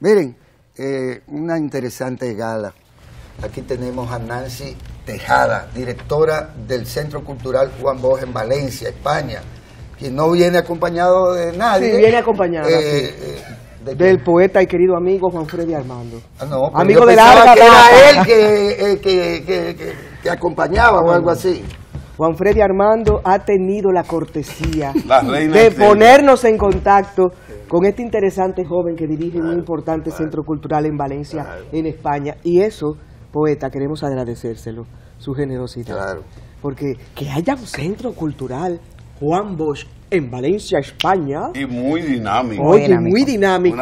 Miren, eh, una interesante gala. Aquí tenemos a Nancy Tejada, directora del Centro Cultural Juan Bosch en Valencia, España, que no viene acompañado de nadie. Sí, viene acompañado. Eh, eh, del poeta y querido amigo Juan Freddy Armando. Ah, no, amigo de que Era él que, acompañaba o algo así. Juan Freddy Armando ha tenido la cortesía de ponernos en contacto con este interesante joven que dirige un importante centro cultural en Valencia, en España. Y eso, poeta, queremos agradecérselo, su generosidad. Porque que haya un centro cultural, Juan Bosch, en Valencia, España. Y muy dinámico. Oye, muy dinámico.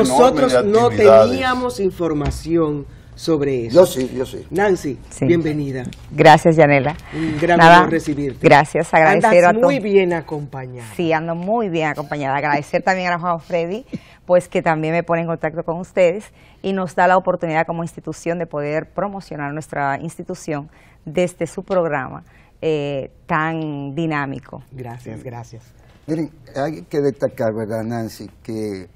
Nosotros no teníamos información sobre eso. Yo sí, yo sí. Nancy, bienvenida. Gracias, Yanela. Un gran honor recibirte. Gracias, agradecer Andas muy bien acompañada. Sí, ando muy bien acompañada. Agradecer también a Juan Freddy, pues que también me pone en contacto con ustedes y nos da la oportunidad como institución de poder promocionar nuestra institución desde su programa eh, tan dinámico. Gracias, gracias. Miren, hay que destacar, ¿verdad, Nancy? Que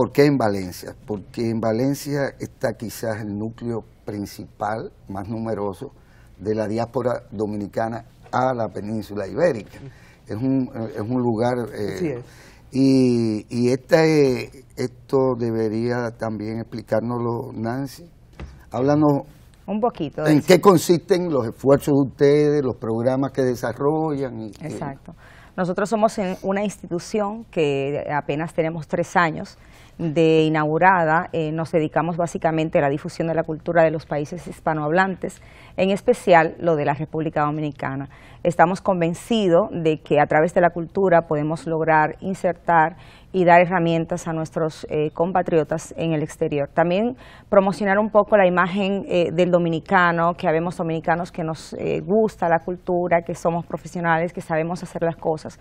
¿Por qué en Valencia? Porque en Valencia está quizás el núcleo principal, más numeroso, de la diáspora dominicana a la península ibérica. Es un, es un lugar... Eh, sí Y, y eh, esto debería también explicárnoslo Nancy. Háblanos un poquito. ¿En qué consisten los esfuerzos de ustedes, los programas que desarrollan? Exacto. Nosotros somos una institución que apenas tenemos tres años de inaugurada eh, nos dedicamos básicamente a la difusión de la cultura de los países hispanohablantes, en especial lo de la República Dominicana. Estamos convencidos de que a través de la cultura podemos lograr insertar y dar herramientas a nuestros eh, compatriotas en el exterior. También promocionar un poco la imagen eh, del dominicano, que habemos dominicanos que nos eh, gusta la cultura, que somos profesionales, que sabemos hacer las cosas.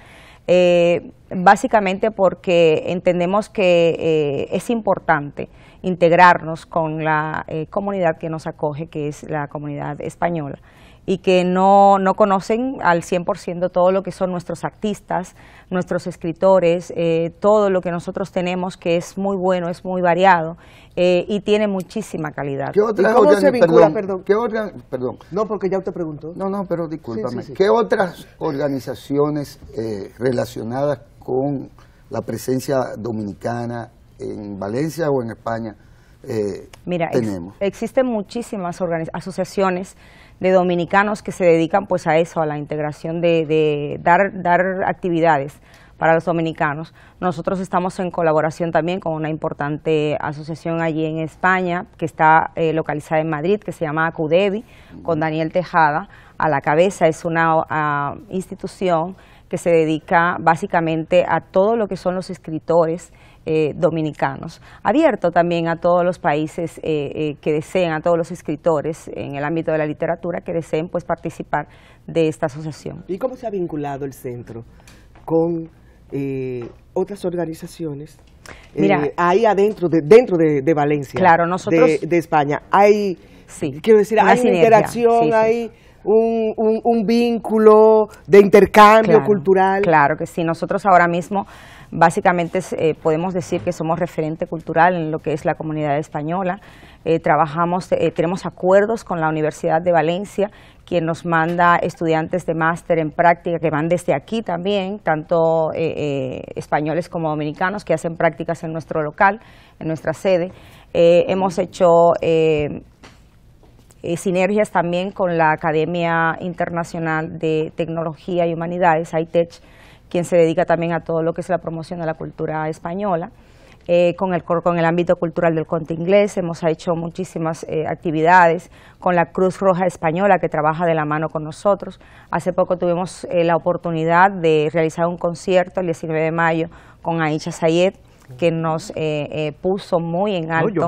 básicamente porque entendemos que es importante integrarnos con la comunidad que nos acoge, que es la comunidad española y que no, conocen al 100% todo lo que son nuestros artistas, nuestros escritores, eh, todo lo que nosotros tenemos que es muy bueno, es muy variado eh, y tiene muchísima calidad. ¿Qué otras, ¿qué otras, No, porque ya No, no, pero discúlpame. ¿Qué otras organizaciones eh, relacionadas con la presencia dominicana en Valencia o en España eh, Mira, tenemos? existen muchísimas asociaciones de dominicanos que se dedican pues a eso, a la integración de, dar, dar actividades para los dominicanos. Nosotros estamos en colaboración también con una importante asociación allí en España que está eh, localizada en Madrid, que se llama ACUDEVI, con Daniel Tejada a la cabeza. Es una ah, institución que se dedica básicamente a todo lo que son los escritores eh, dominicanos. Abierto también a todos los países eh, eh, que deseen, a todos los escritores en el ámbito de la literatura que deseen pues participar de esta asociación. ¿Y cómo se ha vinculado el centro con otras organizaciones? Mira, ahí adentro, de, dentro de, Valencia, claro, de, España, hay, decir, interacción, hay... Un, un, vínculo de intercambio cultural. Claro que sí, nosotros ahora mismo Básicamente eh, podemos decir que somos referente cultural en lo que es la comunidad española. Eh, trabajamos, eh, tenemos acuerdos con la Universidad de Valencia, quien nos manda estudiantes de máster en práctica que van desde aquí también, tanto españoles como dominicanos, que hacen prácticas en nuestro local, en nuestra sede. hemos hecho sinergias también con la Academia Internacional de Tecnología y Humanidades, ITECH, quien se dedica también a todo lo que es la promoción de la cultura española. Eh, con, el, con el ámbito cultural del conte inglés, hemos hecho muchísimas eh, actividades con la Cruz Roja Española que trabaja de la mano con nosotros. Hace poco tuvimos eh, la oportunidad de realizar un concierto el 19 de mayo con Aisha Sayed, que nos puso muy en alto.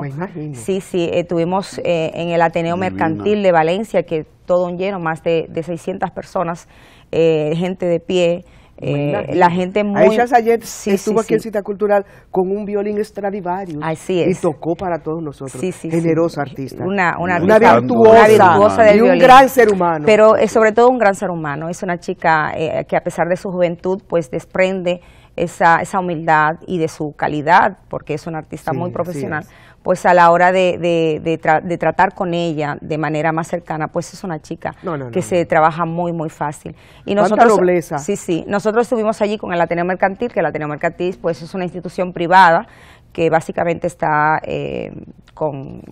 Sí, sí, tuvimos en el Ateneo Mercantil de Valencia, que todo un lleno, más de, de 600 personas, gente de pie, eh, la gente muy... Aisha Sayed estuvo aquí en Cita Cultural con un violín Stradivarius. Así Y tocó para todos nosotros. Generosa artista. Una, una, virtuosa. de un gran ser humano. Pero eh, sobre todo un gran ser humano. Es una chica eh, que a pesar de su juventud, pues desprende esa, esa humildad y de su calidad, porque es una artista muy profesional pues a la hora de, tratar con ella de manera más cercana, pues es una chica que se trabaja muy, muy fácil. Y nosotros, nobleza. Sí, sí. Nosotros estuvimos allí con el Ateneo Mercantil, que el Ateneo Mercantil pues es una institución privada que básicamente está eh, con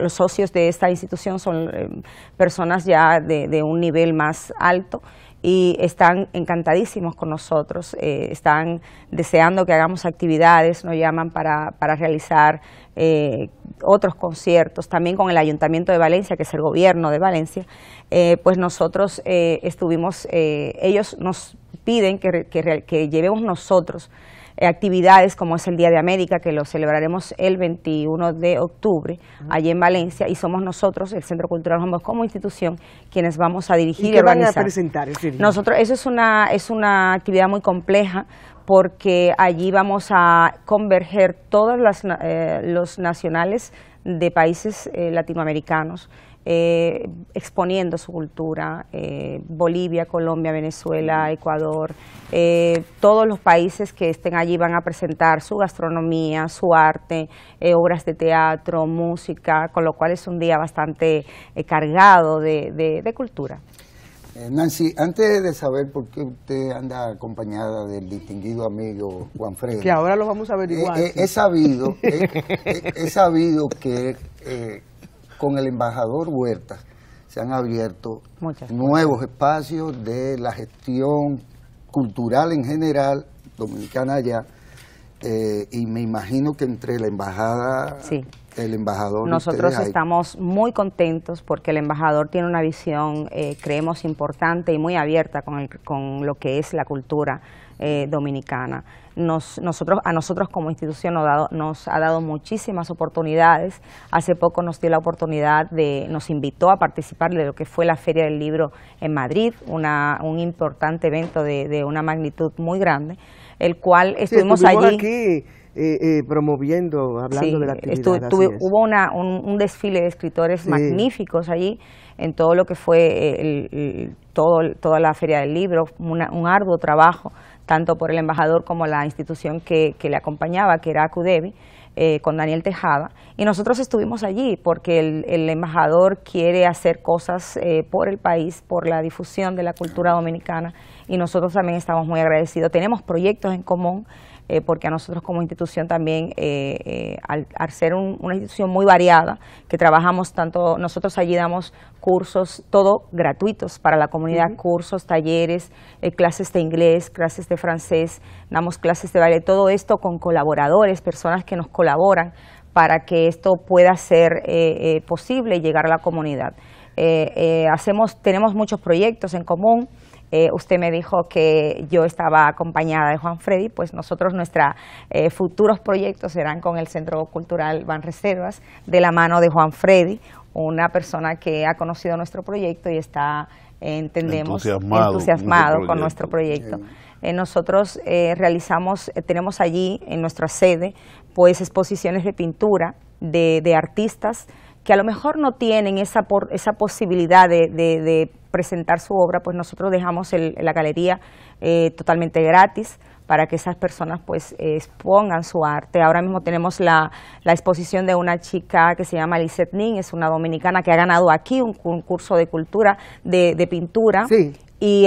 los socios de esta institución son eh, personas ya de, un nivel más alto y están encantadísimos con nosotros, eh, están deseando que hagamos actividades, nos llaman para realizar eh, otros conciertos, también con el Ayuntamiento de Valencia, que es el gobierno de Valencia, eh, pues nosotros eh, estuvimos, ellos nos piden que, llevemos nosotros actividades como es el Día de América, que lo celebraremos el 21 de octubre allí en Valencia, y somos nosotros, el Centro Cultural Homos como institución, quienes vamos a dirigir y, qué Van a presentar Nosotros, eso es una, es una actividad muy compleja, porque allí vamos a converger todos eh, los nacionales de países eh, latinoamericanos, eh, exponiendo su cultura, Bolivia, Colombia, Venezuela, Ecuador, todos los países que estén allí van a presentar su gastronomía, su arte, obras de teatro, música, con lo cual es un día bastante cargado de cultura. Eh, Nancy, antes de saber por qué usted anda acompañada del distinguido amigo Juan Fred. Que ahora lo vamos a ver eh, eh, he sabido, he, sabido que con el embajador Huerta se han abierto nuevos espacios de la gestión cultural en general, dominicana allá, y me imagino que entre la embajada sí. El embajador. Nosotros estamos muy contentos porque el embajador tiene una visión, eh, creemos, importante y muy abierta con, con lo que es la cultura eh, dominicana. Nos, nosotros, a nosotros como institución nos, dado, nos ha dado muchísimas oportunidades. Hace poco nos dio la oportunidad de, nos invitó a participar de lo que fue la Feria del Libro en Madrid, una, un importante evento de, una magnitud muy grande, el cual estuvimos allí. Eh, eh, promoviendo, hablando de la actividad. hubo una, un, desfile de escritores magníficos allí, en todo lo que fue eh, todo, toda la Feria del Libro, un arduo trabajo, tanto por el embajador como la institución que, que le acompañaba, que era ACUDEBI, con Daniel Tejada, y nosotros estuvimos allí porque el, el embajador quiere hacer cosas por el país, por la difusión de la cultura dominicana, y nosotros también estamos muy agradecidos. Tenemos proyectos en común, eh, porque a nosotros como institución también, eh, eh, al, ser una institución muy variada, que trabajamos tanto, nosotros allí damos cursos, todo gratuitos para la comunidad, cursos, talleres, clases de inglés, clases de francés, damos clases de baile, todo esto con colaboradores, personas que nos colaboran para que esto pueda ser eh, eh, posible llegar a la comunidad. hacemos, tenemos muchos proyectos en común, eh, usted me dijo que yo estaba acompañada de Juan Freddy, pues nosotros nuestros eh, futuros proyectos serán con el Centro Cultural Van Reservas, de la mano de Juan Freddy, una persona que ha conocido nuestro proyecto y está, eh, entendemos, entusiasmado, con nuestro proyecto. nosotros realizamos, tenemos allí en nuestra sede, pues exposiciones de pintura de artistas, que a lo mejor no tienen esa, esa posibilidad de, presentar su obra, pues nosotros dejamos la galería eh, totalmente gratis para que esas personas pues expongan su arte. Ahora mismo tenemos la, exposición de una chica que se llama Lizeth Nin, es una dominicana que ha ganado aquí un concurso de cultura, de, pintura. Sí, y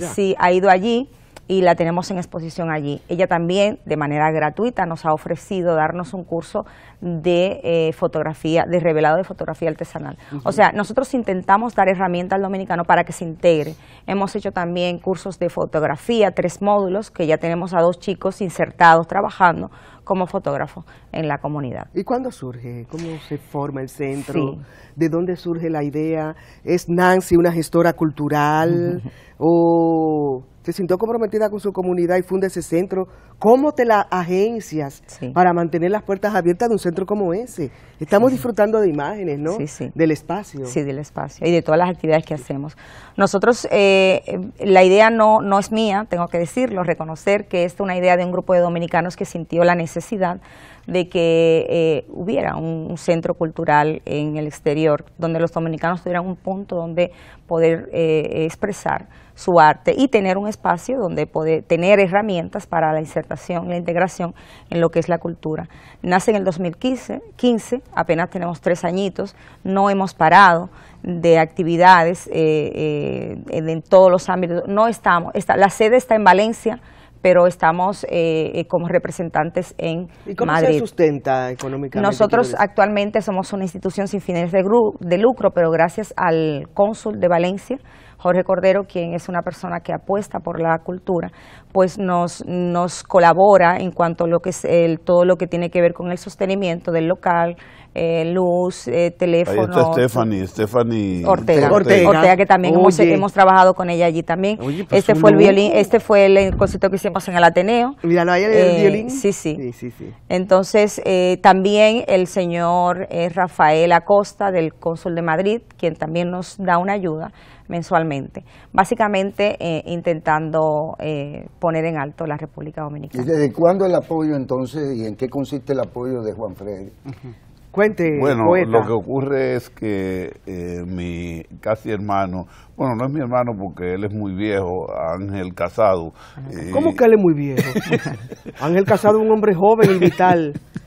Sí, ha ido allí y la tenemos en exposición allí. Ella también, de manera gratuita, nos ha ofrecido darnos un curso de eh, fotografía, de revelado de fotografía artesanal. O sea, nosotros intentamos dar herramientas al dominicano para que se integre. Hemos hecho también cursos de fotografía, tres módulos, que ya tenemos a dos chicos insertados trabajando como fotógrafos en la comunidad. ¿Y cuándo surge? ¿Cómo se forma el centro? ¿De dónde surge la idea? ¿Es Nancy una gestora cultural o...? se sintió comprometida con su comunidad y funda ese centro. ¿Cómo te las agencias para mantener las puertas abiertas de un centro como ese? Estamos disfrutando de imágenes, ¿no? Sí, sí. del espacio. Sí, del espacio y de todas las actividades que hacemos. Nosotros, eh, eh, la idea no, no es mía, tengo que decirlo, reconocer que esta es una idea de un grupo de dominicanos que sintió la necesidad de que eh, hubiera un, centro cultural en el exterior, donde los dominicanos tuvieran un punto donde poder eh, expresar su arte y tener un espacio donde poder tener herramientas para la insertación, la integración en lo que es la cultura. Nace en el 2015, apenas tenemos tres añitos, no hemos parado de actividades eh, eh, en, todos los ámbitos, no estamos, la sede está en Valencia, pero estamos eh, eh, como representantes en Madrid. sustenta económicamente? Nosotros actualmente somos una institución sin fines de, de lucro, pero gracias al cónsul de Valencia, Jorge Cordero, quien es una persona que apuesta por la cultura, pues nos, nos colabora en cuanto a lo que es todo lo que tiene que ver con el sostenimiento del local, eh, luz, teléfono. Eh, Ahí está Stephanie, Stephanie Ortega, Ortega. que también hemos, hemos, trabajado con ella allí también. Pues este, este fue el violín, este fue el concierto que hicimos en el Ateneo. ¿no hay el eh, violín. Sí, sí. sí, sí. Entonces, también el señor Rafael Acosta del Cónsul de Madrid, quien también nos da una ayuda mensualmente, básicamente eh, intentando eh, poner en alto la República Dominicana. ¿Y desde cuándo el apoyo entonces y en qué consiste el apoyo de Juan Freddy? Cuente, Bueno, lo que ocurre es que eh, mi casi hermano, bueno, no es mi hermano porque él es muy viejo, Ángel Casado. ¿Cómo que él es muy viejo? Ángel Casado es un hombre joven y vital.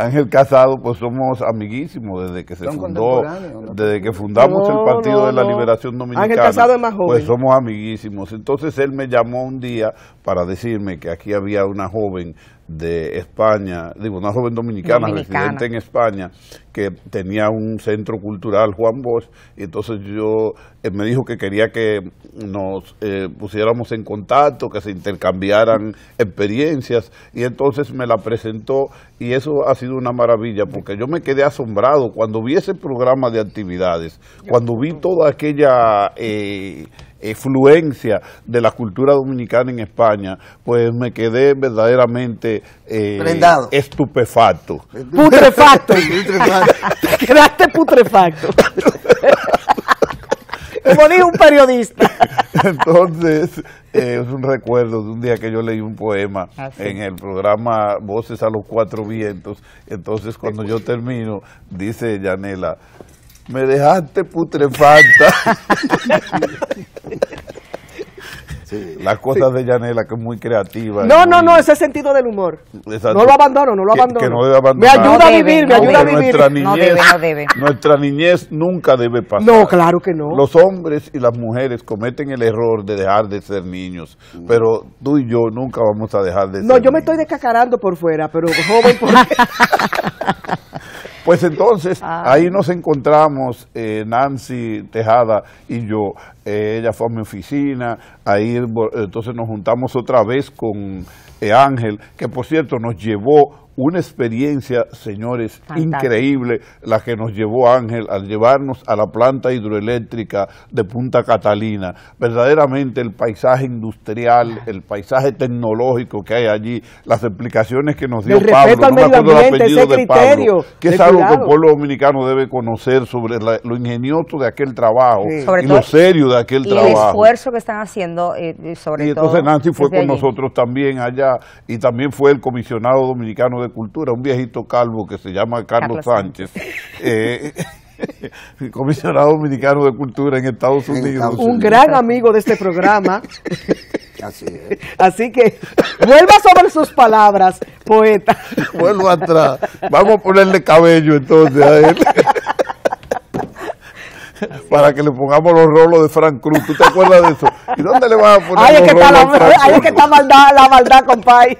Ángel Casado, pues somos amiguísimos desde que se fundó, desde que fundamos el Partido de la Liberación Dominicana. Ángel Casado es más pues joven. Pues somos amiguísimos. Entonces él me llamó un día para decirme que aquí había una joven de España, digo, una joven dominicana, residente en España, que tenía un centro cultural, Juan Bosch, y entonces yo, eh, me dijo que quería que nos eh, pusiéramos en contacto, que se intercambiaran experiencias, y entonces me la presentó, y eso ha sido una maravilla, porque yo me quedé asombrado cuando vi ese programa de actividades, cuando vi toda aquella... Eh, efluencia de la cultura dominicana en España, pues me quedé verdaderamente eh, estupefacto. Putrefacto. quedaste putrefacto. Como un periodista. Entonces, eh, es un recuerdo de un día que yo leí un poema ah, en el programa Voces a los Cuatro Vientos. Entonces, cuando yo termino, dice Yanela, me dejaste putrefacta. Las cosas de Yanela, que es muy creativa. No, no, no, ese sentido del humor. No lo abandono, no lo abandono. Me ayuda a vivir, me ayuda a vivir. Nuestra niñez, no debe, Nuestra niñez nunca debe pasar. No, claro que no. Los hombres y las mujeres cometen el error de dejar de ser niños, pero tú y yo nunca vamos a dejar de ser No, yo me estoy descacarando por fuera, pero joven por... Pues entonces, ah. ahí nos encontramos eh, Nancy Tejada y yo. Eh, ella fue a mi oficina, ahí eh, entonces nos juntamos otra vez con Ángel, que por cierto nos llevó una experiencia, señores, increíble, la que nos llevó Ángel al llevarnos a la planta hidroeléctrica de Punta Catalina. Verdaderamente el paisaje industrial, ah. el paisaje tecnológico que hay allí, las explicaciones que nos dio Pablo, no me acuerdo el de Pablo, que es algo que el pueblo dominicano debe conocer sobre lo ingenioso de aquel trabajo y lo serio de aquel trabajo. Y el esfuerzo que están haciendo, eh, sobre todo. Y entonces Nancy fue con nosotros también allá y también fue el comisionado dominicano de Cultura, un viejito calvo que se llama Carlos, Sánchez, eh, comisionado dominicano de Cultura en Estados Unidos. Un gran amigo de este programa. Así, que vuelva sobre sus palabras, poeta. Vuelvo atrás. Vamos a ponerle cabello entonces a él. Para que le pongamos los rolos de Frank Cruz. ¿Tú te acuerdas de eso? ¿Y dónde le vas a poner los Ahí es que está maldad, la maldad, compadre.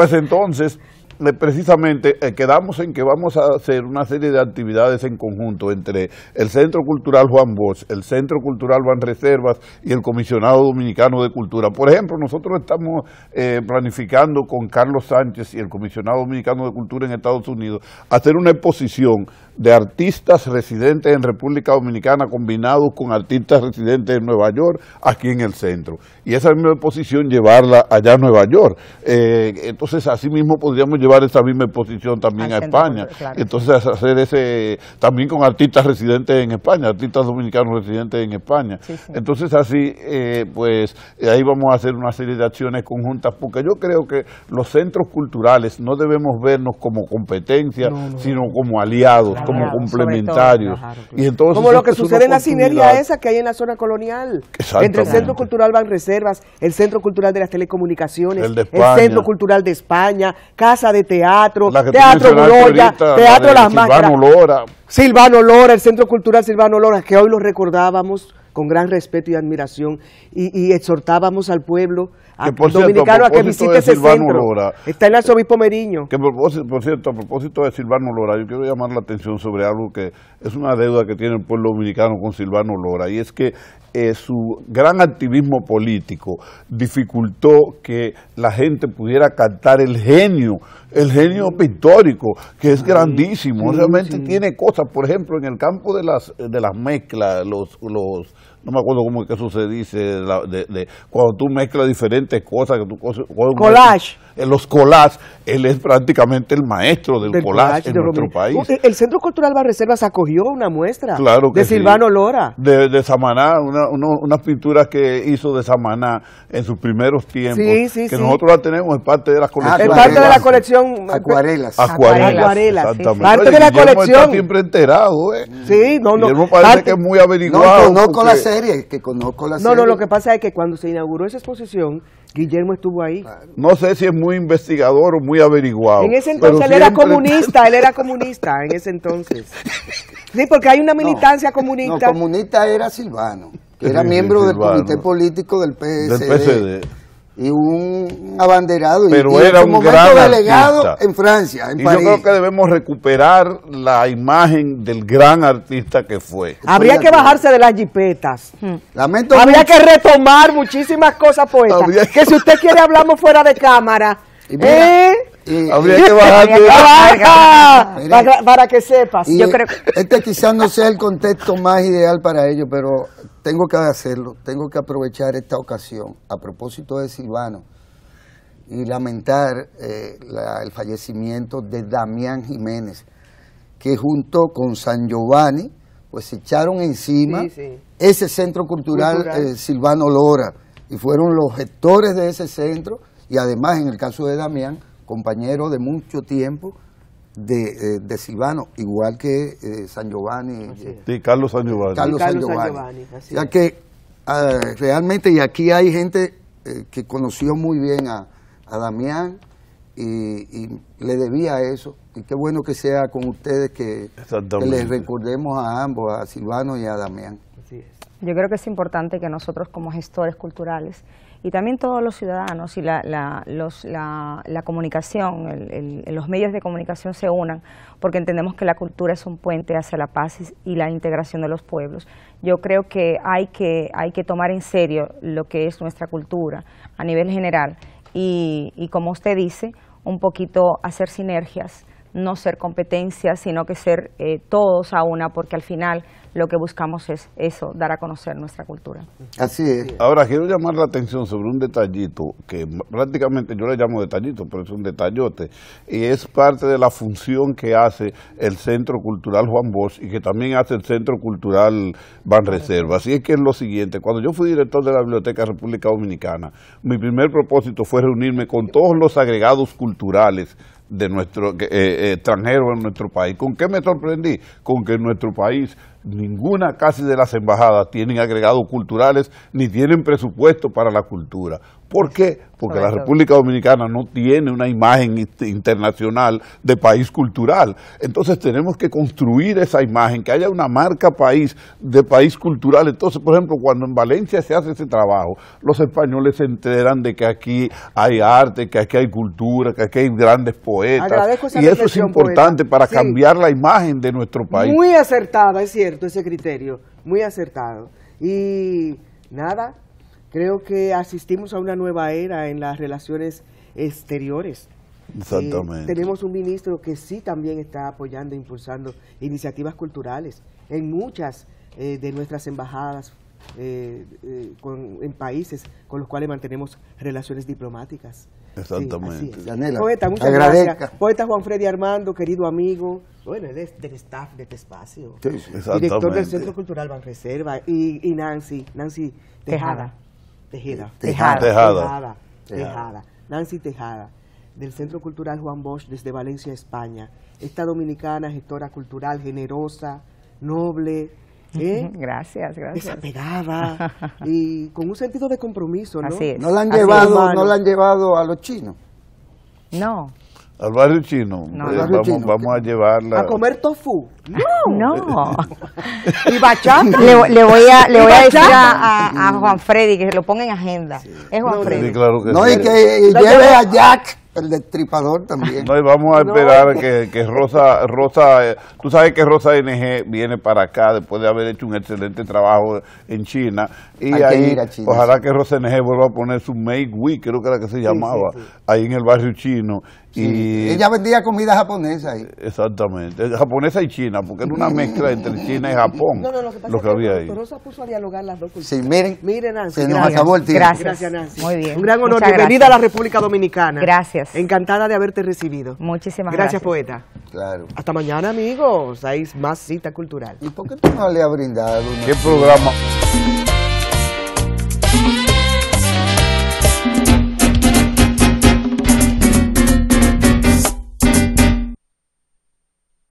Pues entonces, eh, precisamente eh, quedamos en que vamos a hacer una serie de actividades en conjunto entre el Centro Cultural Juan Bosch, el Centro Cultural Van Reservas y el Comisionado Dominicano de Cultura. Por ejemplo, nosotros estamos eh, planificando con Carlos Sánchez y el Comisionado Dominicano de Cultura en Estados Unidos hacer una exposición de artistas residentes en República Dominicana combinados con artistas residentes en Nueva York, aquí en el centro. Y esa misma exposición llevarla allá a Nueva York. Eh, entonces, así mismo podríamos llevar esa misma exposición también a España. Entonces, hacer ese, también con artistas residentes en España, artistas dominicanos residentes en España. Entonces, así, eh, pues, ahí vamos a hacer una serie de acciones conjuntas, porque yo creo que los centros culturales no debemos vernos como competencia, sino como aliados como complementarios. entonces, como lo que sucede en la sinergia esa que hay en la zona colonial, entre el Centro Cultural reservas el Centro Cultural de las Telecomunicaciones, el, Centro Cultural de España, Casa de Teatro, Teatro Gloria, Teatro Las Máscaras. Silvano Lora. Silvano Lora, el Centro Cultural Silvano Lora, que hoy lo recordábamos con gran respeto y admiración y, exhortábamos al pueblo dominicano a, que visite ese centro. Lora, Está el arzobispo Meriño. Que por, cierto, a propósito de Silvano Lora, yo quiero llamar la atención sobre algo que es una deuda que tiene el pueblo dominicano con Silvano Lora y es que eh, su gran activismo político dificultó que la gente pudiera cantar el genio, el genio pictórico, que es grandísimo, realmente tiene cosas, por ejemplo, en el campo de las, de las mezclas, los, los no me acuerdo cómo es que eso se dice, de, cuando tú mezclas diferentes cosas, que tú, Collage. Eh, los collages, él es prácticamente el maestro del, del en nuestro país. El Centro Cultural Barreservas acogió una muestra de Silvano Lora. De, Samaná, unas pinturas que hizo de Samaná en sus primeros tiempos, sí, sí, que nosotros la tenemos en parte de la ah, colección. En parte de la colección... Eh, pues, Acuarelas. Acuarelas, Acuarelas Parte de la Guillermo colección... Está siempre enterado, ¿eh? Sí, no, no. Guillermo parece que es muy averiguado. No, conozco la serie, que conozco la serie. No, no, lo que pasa es que cuando se inauguró esa exposición Guillermo estuvo ahí. No sé si es muy investigador o muy averiguado. En ese entonces él era comunista, él era comunista en ese entonces. Sí, porque hay una militancia comunista. No, comunista era Silvano, que era miembro del comité político del Del PSD y un abanderado Pero y, era un delegado en Francia, en y Yo creo que debemos recuperar la imagen del gran artista que fue. Habría que bajarse de las jipetas. Hmm. Lamento Habría que retomar muchísimas cosas poetas. Que si usted quiere hablamos fuera de cámara. ¿Eh? que Para, que sepas. yo creo que... Este quizás no sea el contexto más ideal para ello, pero tengo que hacerlo. Tengo que aprovechar esta ocasión a propósito de Silvano y lamentar eh, el fallecimiento de Damián Jiménez, que junto con San Giovanni, pues echaron encima ese centro cultural, eh, Silvano Lora, y fueron los gestores de ese centro, y además en el caso de Damián, compañero de mucho tiempo de, eh, Silvano, igual que eh, San Giovanni. Eh, sí, Carlos San Giovanni. Carlos, San Giovanni. ya que ah, realmente, y aquí hay gente que conoció muy bien a, Damián y, le debía eso. Y qué bueno que sea con ustedes que, les recordemos a ambos, a Silvano y a Damián. Yo creo que es importante que nosotros como gestores culturales y también todos los ciudadanos y la, la, la, comunicación, los medios de comunicación se unan, porque entendemos que la cultura es un puente hacia la paz y, la integración de los pueblos. Yo creo que hay, que hay que tomar en serio lo que es nuestra cultura a nivel general y, y como usted dice, un poquito hacer sinergias, no ser competencias, sino que ser eh, todos a una, porque al final lo que buscamos es eso, dar a conocer nuestra cultura. Así es. Ahora quiero llamar la atención sobre un detallito que prácticamente yo le llamo detallito, pero es un detallote, y es parte de la función que hace el Centro Cultural Juan Bosch y que también hace el Centro Cultural Banreserva. Así es que es lo siguiente, cuando yo fui director de la Biblioteca República Dominicana, mi primer propósito fue reunirme con todos los agregados culturales de nuestro eh, eh, extranjero en nuestro país. ¿Con qué me sorprendí? Con que en nuestro país ninguna casi de las embajadas tienen agregados culturales ni tienen presupuesto para la cultura. ¿Por qué? Porque la República Dominicana no tiene una imagen internacional de país cultural. Entonces tenemos que construir esa imagen, que haya una marca país de país cultural. Entonces, por ejemplo, cuando en Valencia se hace ese trabajo, los españoles se enteran de que aquí hay arte, que aquí hay cultura, que aquí hay grandes poetas. Y eso es importante para cambiar la imagen de nuestro país. Muy acertada, es cierto ese criterio, muy acertado. Y nada, creo que asistimos a una nueva era en las relaciones exteriores. Exactamente. Eh, tenemos un ministro que sí también está apoyando e impulsando iniciativas culturales en muchas eh, de nuestras embajadas eh, en países con los cuales mantenemos relaciones diplomáticas. Exactamente. poeta, muchas gracias. Poeta Juan Freddy Armando, querido amigo. Bueno, él es del staff de este espacio. Director del Centro Cultural Banreserva. Y, y Nancy, Nancy Tejada. Tejada. Tejada. Tejada. Nancy Tejada, del Centro Cultural Juan Bosch desde Valencia, España. Esta dominicana, gestora cultural, generosa, noble, ¿Eh? Gracias, gracias. pegaba y con un sentido de compromiso, ¿no? Así es, no la han llevado, no la han llevado a los chinos. No. Al barrio chino. No, eh, vamos, a llevarla. A comer tofu. Ah, no. no. y bachata. Le, le, voy a, le voy a decir a, mm. Juan Freddy que se lo ponga en agenda. Es Juan Freddy. no, y que lleve a Jack el destripador también. No, vamos a esperar que, Rosa, Rosa, tú sabes que Rosa NG viene para acá después de haber hecho un excelente trabajo en China. Y ahí, ojalá que Rosa NG vuelva a poner su Make Week, creo que era que se llamaba, ahí en el barrio chino y ella vendía comida japonesa ahí. Exactamente, japonesa y china, porque era una mm. mezcla entre China y Japón. No, no, lo que, pasa es que había ahí. puso a dialogar las dos culturas. Sí, miren, miren Nancy, se nos gracias. el tiempo. Gracias. Nancy. Muy bien. Un gran honor. Bienvenida a la República Dominicana. Gracias. Encantada de haberte recibido. Muchísimas gracias. Gracias, poeta. Claro. Hasta mañana, amigos. Hay más cita cultural. ¿Y por qué tú no le has brindado? ¿Qué programa?